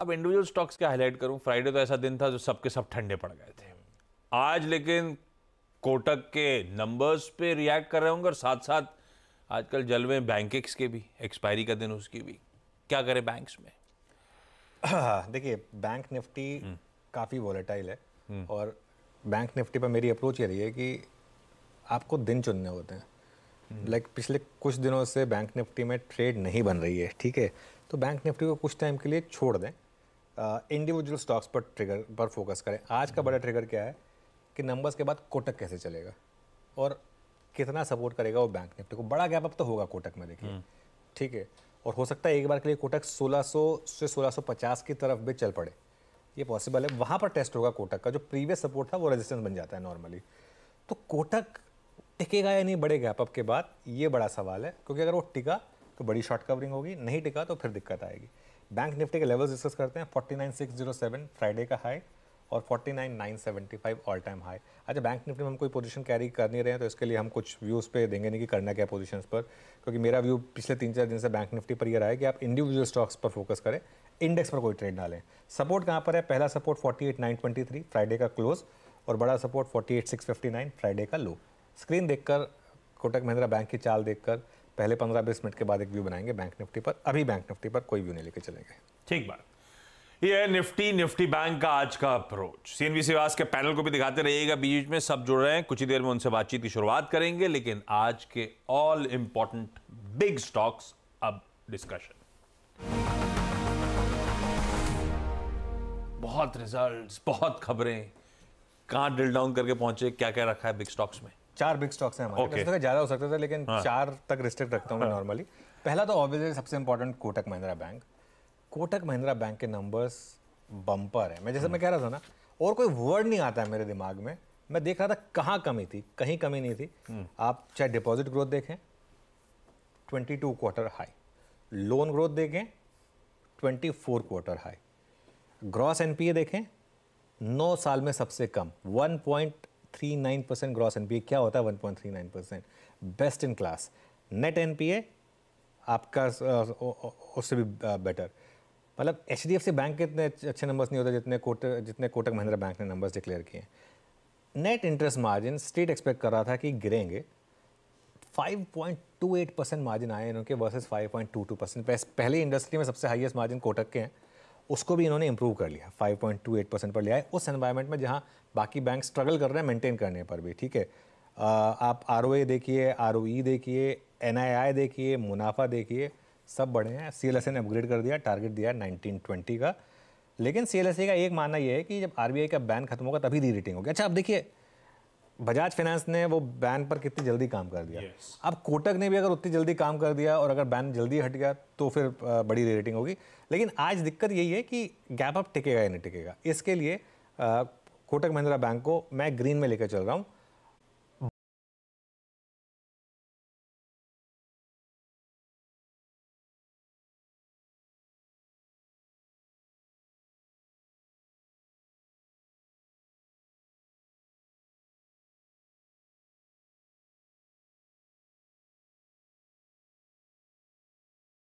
अब individual stocks क्या highlight करूं फ्राइडे तो ऐसा दिन था जो सबके सब ठंडे पड़ गए थे आज लेकिन कोटक के नंबर्स पे रिएक्ट कर रहे होंगे और साथ साथ आजकल जलवे बैंकिक्स के भी एक्सपायरी का दिन उसकी भी क्या करें बैंक्स में देखिए बैंक निफ्टी हम्म। काफ़ी वॉलेटाइल है हम्म। और बैंक निफ्टी पर मेरी अप्रोच ये रही है कि आपको दिन चुनने होते हैं लाइक हम्म। like पिछले कुछ दिनों से बैंक निफ्टी में ट्रेड नहीं बन रही है ठीक है तो बैंक निफ्टी को कुछ टाइम के लिए छोड़ दें इंडिविजुअल स्टॉक्स पर ट्रिगर पर फोकस करें आज का बड़ा ट्रिगर क्या है कि नंबर्स के बाद कोटक कैसे चलेगा और कितना सपोर्ट करेगा वो बैंक निफ्टी को बड़ा गैप अप तो होगा कोटक में देखिए हम्म। ठीक है और हो सकता है एक बार के लिए कोटक 1600 से 1650 की तरफ भी चल पड़े ये पॉसिबल है वहाँ पर टेस्ट होगा कोटक का जो प्रीवियस सपोर्ट था वो रेजिस्टेंस बन जाता है नॉर्मली तो कोटक टिकेगा या नहीं बड़े गैप अप के बाद ये बड़ा सवाल है क्योंकि अगर वो टिका तो बड़ी शॉर्ट कवरिंग होगी नहीं टिका तो फिर दिक्कत आएगी बैंक निफ्टी के लेवल्स डिस्कस करते हैं 49607 फ्राइडे का हाई और 49975 ऑल टाइम हाई अच्छा बैंक निफ्टी में हम कोई पोजीशन कैरी कर नहीं रहे हैं तो इसके लिए हम कुछ व्यूज़ पे देंगे नहीं कि करना क्या पोजीशंस पर क्योंकि मेरा व्यू पिछले तीन चार दिन से बैंक निफ्टी पर यह रहा है कि आप इंडिविजुअल स्टॉक्स पर फोकस करें इंडेक्स पर कोई ट्रेड डालें सपोर्ट कहाँ पर है पहला सपोर्ट फोर्टी फ्राइडे का क्लोज और बड़ा सपोर्ट फोर्टी फ्राइडे का लो स्क्रीन देखकर कोटक महिंद्रा बैंक की चाल देखकर पहले पंद्रह बीस मिनट के बाद एक व्यू बनाएंगे बैंक निफ्टी पर अभी बैंक निफ्टी पर कोई व्यू नहीं लेके चलेंगे ठीक बात ये निफ्टी निफ्टी बैंक का आज का अप्रोच सीएनबी सिवास के पैनल को भी दिखाते रहिएगा बीच में सब जुड़ रहे हैं कुछ ही देर में उनसे बातचीत की शुरुआत करेंगे लेकिन आज के ऑल इंपॉर्टेंट बिग स्टॉक्स अब डिस्कशन बहुत रिजल्ट्स बहुत खबरें कहाँ ड्रिल डाउन करके पहुंचे क्या क्या रखा है बिग स्टॉक्स में चार बिग स्टॉक्स हैं हमारे okay. ज़्यादा हो सकता था लेकिन हाँ. चार तक रिस्ट्रिक्ट रखता हूँ हाँ. नॉर्मली पहला तो ऑब्वियसली सबसे important Kotak Mahindra bank Kotak Mahindra bank के नंबर्स बम्पर है मैं जैसे हाँ। मैं कह रहा था ना और कोई वर्ड नहीं आता है मेरे दिमाग में मैं देख रहा था कहाँ कमी थी कहीं कमी नहीं थी हम्म। आप चाहे डिपॉजिट ग्रोथ देखें 22 क्वार्टर हाई लोन ग्रोथ देखें 24 क्वार्टर हाई ग्रॉस एनपीए देखें 9 साल में सबसे कम 1.39 परसेंट ग्रॉस एनपीए क्या होता है 1.39 percent best in class net NPA आपका उससे भी बेटर मतलब H D F C bank के इतने अच्छे नंबर्स नहीं होते जितने कोटक जितने कोटक महिंद्रा बैंक ने नंबर्स डिक्लेयर किए हैं net interest margin state expect कर रहा था कि गिरेंगे 5.28 परसेंट मार्जिन आए इनके वर्सेस 5.22 परसेंट पहले इंडस्ट्री में सबसे हाईएस्ट मार्जिन कोटक के हैं उसको भी इन्होंने इम्प्रूव कर लिया 5.28 परसेंट पर लिया है उस एनवायरमेंट में जहाँ बाकी बैंक स्ट्रगल कर रहे हैं मेंटेन करने पर भी ठीक है आप आर देखिए आर e देखिए एन देखिए मुनाफा देखिए सब बढ़े हैं सी ने अपग्रेड कर दिया टारगेट दिया नाइनटीन ट्वेंटी का लेकिन सी का एक मानना यह है कि जब आर का बैन खत्म होगा तभी री रेटिंग होगी अच्छा आप देखिए बजाज फाइनेंस ने वो बैन पर कितनी जल्दी काम कर दिया yes. अब कोटक ने भी अगर उतनी जल्दी काम कर दिया और अगर बैन जल्दी हट गया तो फिर बड़ी रेटिंग होगी लेकिन आज दिक्कत यही है कि गैप अप टिकेगा या नहीं टिकेगा इसके लिए कोटक महिंद्रा बैंक को मैं ग्रीन में लेकर चल रहा हूँ